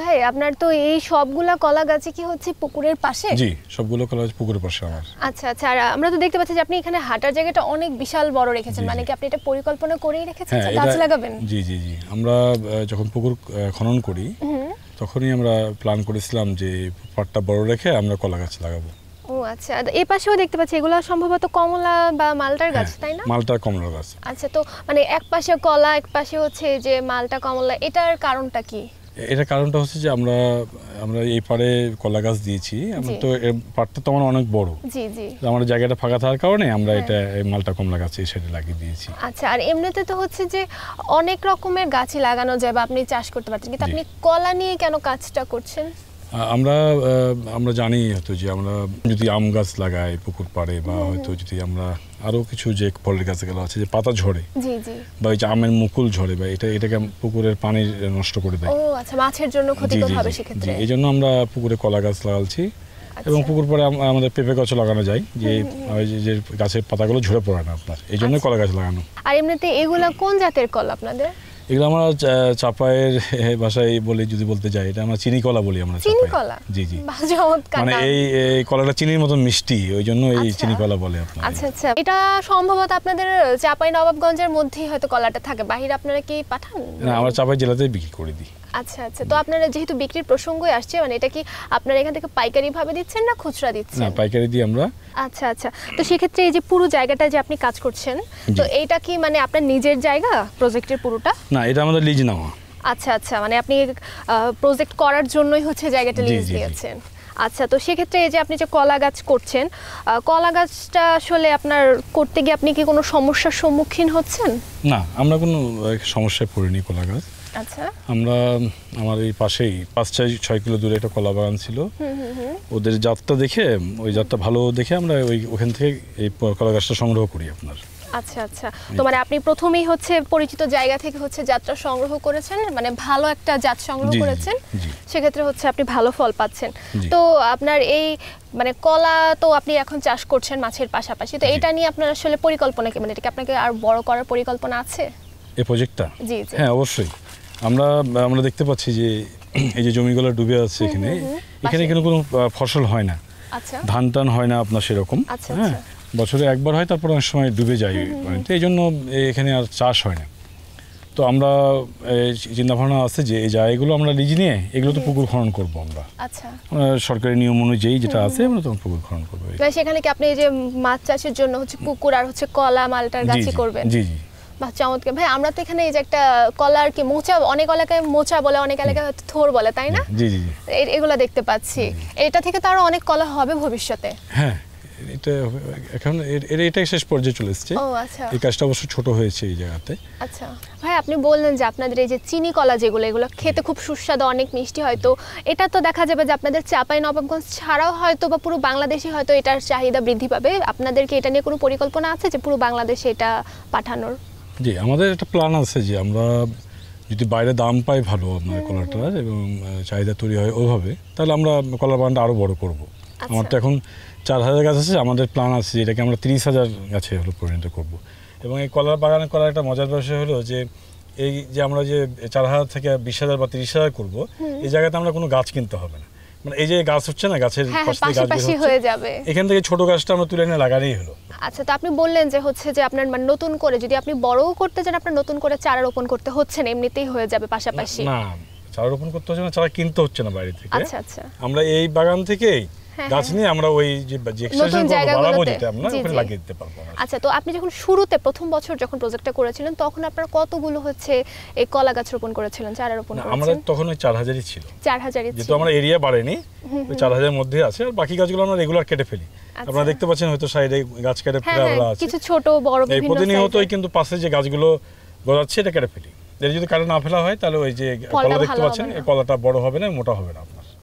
ভাই আপনার তো এই সবগুলা কলা গাছে কি হচ্ছে পুকুরের পাশে জি সবগুলো কলা গাছ পুকুরের পাশে আমার আচ্ছা আচ্ছা আর আমরা তো দেখতে পাচ্ছি যে আপনি এখানে হাঁটার জায়গাটা অনেক বিশাল বড় রেখেছেন মানে কি আপনি এটা পরিকল্পনা করেই রেখেছেন যে হ্যাঁ, আচ্ছা, গাছ লাগাবেন জি জি জি আমরা যখন পুকুর খনন করি তখনই আমরা প্ল্যান করেছিলাম যে পাটটা বড় রেখে আমরা কলা গাছ লাগাবো ও আচ্ছা এই পাশেও দেখতে পাচ্ছি এগুলো সম্ভবত কমলা বা মালটার গাছ হ্যাঁ, তাই না মালটা কমলার গাছ আচ্ছা তো মানে এক পাশে কলা এক পাশে হচ্ছে যে মালটা কমলা এটার কারণটা কি এটা কারণটা হচ্ছে যে আমরা আমরা এই পারে কলা গাছ দিয়েছি আমরা তো পাটটা তো আমার অনেক বড় জি জি আমার জায়গাটা ফাঁকা থাকার কারণে আমরা হ্যাঁ। এটা মালটা কমলা গাছ সেটা লাগিয়ে দিয়েছি আচ্ছা আর এমনিতে তো হচ্ছে যে অনেক রকমের গাছই লাগানো যায় বা আপনি চাষ করতে পারছেন কিন্তু আপনি কলা নিয়ে কেন কাজটা করছেন আমরা আমরা জানি হয়তো যে আমরা যদি আম গাছ লাগাই পুকুর পাড়ে বা হয়তো যদি আমরা আরও কিছু যে ফলের গাছগুলো আছে যে পাতা ঝরে বা ওই যে আমের মুকুল ঝরে বা এটা এটাকে পুকুরের পানি নষ্ট করে দেয় আচ্ছা মাছের জন্য ক্ষতি হবে সেক্ষেত্রে এই জন্য আমরা পুকুরে কলা গাছ লাগাচ্ছি আচ্ছা। এবং পুকুর পরে আমাদের পেঁপে গাছ লাগানো যায় যে যে গাছের পাতাগুলো ঝরে পড়ে না আপনার এই জন্য আচ্ছা। কলা গাছ লাগানো আর এমনিতে এগুলা কোন জাতের কলা আপনাদের এগুলো আমরা চাপায়ের ভাষায় বলে যদি বলতে যাই এটা আমরা চিনি কলা বলি আমরা চিনি কলা জি জি মানে এই কলাটা চিনির মতন মিষ্টি ওই জন্য এই আচ্ছা। চিনি কলা বলে আপনারা আচ্ছা আচ্ছা এটা সম্ভবত আপনাদের চাপাই নবাবগঞ্জের মধ্যেই হয়তো কলাটা থাকে বাহিরে আপনারা কি পাঠান না আমরা চাপাই জেলাতেই বিক্রি করে দিই আচ্ছা আচ্ছা তো আপনারা যেহেতু বিক্রির প্রসঙ্গই আসছে মানে এটা কি আপনারা এখান থেকে পাইকারি ভাবে দিচ্ছেন না খুচরা দিচ্ছেন না পাইকারি দিই আমরা আচ্ছা আচ্ছা তো সেক্ষেত্রে এই যে পুরো জায়গাটা যে আপনি কাজ করছেন তো এইটা কি মানে আপনার নিজের জায়গা প্রজেক্টের পুরোটা না এটা আমাদের লিজ নেওয়া আচ্ছা আচ্ছা মানে আপনি প্রজেক্ট করার জন্যই হচ্ছে জায়গাটা লিজ দিয়েছেন আচ্ছা তো সেক্ষেত্রে এই যে আপনি যে কলা গাছ করছেন কলা গাছটা আসলে আপনার করতে গিয়ে আপনি কি কোনো সমস্যার সম্মুখীন হচ্ছেন না আমরা কোনো সমস্যায় পড়িনি কলা গাছ আচ্ছা আমরা আমার এই পাশেই পাঁচ ছয় ছয় কিলো দূরে একটা কলা বাগান ছিল ওদের জাতটা দেখে ওই জাতটা ভালো দেখে আমরা ওই ওখান থেকে এই কলা গাছটা সংগ্রহ করি আপনার আচ্ছা আচ্ছা তো মানে আপনি প্রথমেই হচ্ছে পরিচিত জায়গা থেকে হচ্ছে যাত্রা সংগ্রহ করেছেন মানে ভালো একটা জাত সংগ্রহ করেছেন সেক্ষেত্রে হচ্ছে আপনি ভালো ফল পাচ্ছেন তো আপনার এই মানে কলা তো আপনি এখন চাষ করছেন মাছের পাশাপাশি তো এটা নিয়ে আপনার আসলে পরিকল্পনা কি মানে এটাকে আপনাকে আর বড় করার পরিকল্পনা আছে এই প্রজেক্টটা জি হ্যাঁ অবশ্যই আমরা আমরা দেখতে পাচ্ছি যে এই যে জমিগুলো ডুবে আছে এখানে এখানে এখানে কোনো ফসল হয় না আচ্ছা। ধান টান হয় না আপনার সেরকম আচ্ছা, হ্যাঁ আচ্ছা। বছরে একবার হয় তারপর অনেক সময় ডুবে যায় তো এই জন্য এখানে আর চাষ হয় না তো আমরা চিন্তাভাবনা আছে যে এই জায়গাগুলো আমরা লিজ নিয়ে এগুলো তো পুকুর খনন করব আমরা সরকারি নিয়ম অনুযায়ী যেটা আছে আমরা তখন পুকুর খনন করবো সেখানে কি আপনি যে মাছ চাষের জন্য হচ্ছে পুকুর আর হচ্ছে কলা মালটার গাছই করবেন জি জি বা চমৎকার ভাই আমরা তো এখানে এই যে একটা কলার কি মোচা অনেক এলাকায় মোচা বলে অনেক এলাকায় হয়তো থোর বলে তাই না জি জি এগুলো দেখতে পাচ্ছি এটা থেকে তো আরো অনেক কলা হবে ভবিষ্যতে হ্যাঁ এটা এখন এটাই শেষ পর্যায়ে চলে এসছে আচ্ছা। এই কাজটা অবশ্য ছোট হয়েছে এই জায়গাতে আচ্ছা ভাই আপনি বললেন যে আপনাদের এই যে চিনি কলা যেগুলো এগুলো খেতে খুব সুস্বাদু অনেক মিষ্টি হয়তো এটা তো দেখা যাবে যে আপনাদের চাপাই নবাবগঞ্জ ছাড়াও হয়তো বা পুরো বাংলাদেশে হয়তো এটার চাহিদা বৃদ্ধি পাবে আপনাদেরকে এটা নিয়ে কোনো পরিকল্পনা আছে যে পুরো বাংলাদেশে এটা পাঠানোর জি আমাদের একটা প্ল্যান আছে যে আমরা যদি বাইরে দাম পাই ভালো আপনার কলাটার এবং চাহিদা তৈরি হয় ওভাবে তাহলে আমরা কলার বাগানটা আরও বড় করব আচ্ছা। আমার তো এখন চার হাজার গাছ আছে আমাদের প্ল্যান আছে এটাকে আমরা তিরিশ হাজার গাছে হলো পরিণত করব এবং এই কলার বাগানে করার একটা মজার ব্যবসা হলো যে এই যে আমরা যে চার হাজার থেকে বিশ হাজার বা তিরিশ হাজার করবো এই জায়গাতে আমরা কোনো গাছ কিনতে হবে না মানে এই যে গাছ হচ্ছে না গাছের হ্যাঁ, হ্যাঁ, পাশাপাশি হয়ে যাবে এখান থেকে ছোট গাছটা আমরা তুলে এনে লাগালেই হলো আচ্ছা তো আপনি বললেন যে হচ্ছে যে আপনার মানে নতুন করে যদি আপনি বড়ও করতে চান আপনার নতুন করে চারা রোপণ করতে হচ্ছে না এমনিতেই হয়ে যাবে পাশাপাশি না চারা রোপণ করতে হচ্ছে না চারা কিনতে হচ্ছে না বাইরে থেকে আচ্ছা আচ্ছা আমরা এই বাগান থেকেই হ্যাঁ, গাছ হ্যাঁ। নিয়ে আমরা ওই যে আচ্ছা তো আপনি যখন শুরুতে প্রথম বছর যখন প্রজেক্টটা করেছিলেন তখন আপনার কতগুলো হচ্ছে এই কলা গাছ রোপণ করেছিলেন চারা রোপণ তখন ওই ছিল যেহেতু আমরা এরিয়া বাড়েনি ওই মধ্যে আছে আর বাকি গাছগুলো আমরা রেগুলার কেটে ফেলি আচ্ছা। আপনারা দেখতে পাচ্ছেন হয়তো সাইডে গাছ কেটে হ্যাঁ, ফেলা আছে কিছু ছোট বড় বিভিন্ন প্রতিনিয়তই কিন্তু পাশে যে গাছগুলো গজাচ্ছে এটা কেটে ফেলি যদি কারো না ফেলা হয় তাহলে ওই যে কলা দেখতে পাচ্ছেন এই কলাটা বড় হবে না মোটা হবে না